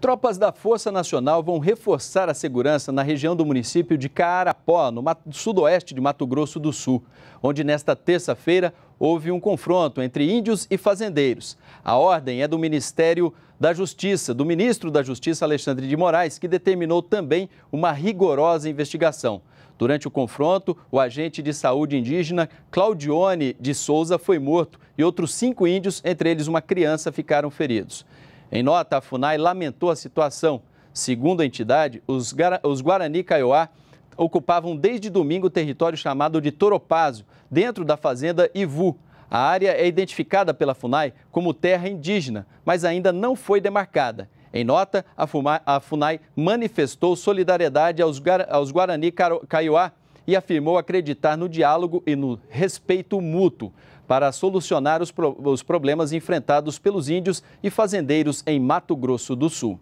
Tropas da Força Nacional vão reforçar a segurança na região do município de Caarapó, no sudoeste de Mato Grosso do Sul, onde nesta terça-feira houve um confronto entre índios e fazendeiros. A ordem é do Ministério da Justiça, do ministro da Justiça Alexandre de Moraes, que determinou também uma rigorosa investigação. Durante o confronto, o agente de saúde indígena Claudione de Souza foi morto e outros cinco índios, entre eles uma criança, ficaram feridos. Em nota, a FUNAI lamentou a situação. Segundo a entidade, os, Guarani Kaiowá ocupavam desde domingo o território chamado de Toropazo, dentro da fazenda Ivu. A área é identificada pela FUNAI como terra indígena, mas ainda não foi demarcada. Em nota, a FUNAI manifestou solidariedade aos, Guarani Kaiowá e afirmou acreditar no diálogo e no respeito mútuo para solucionar os, pro os problemas enfrentados pelos índios e fazendeiros em Mato Grosso do Sul.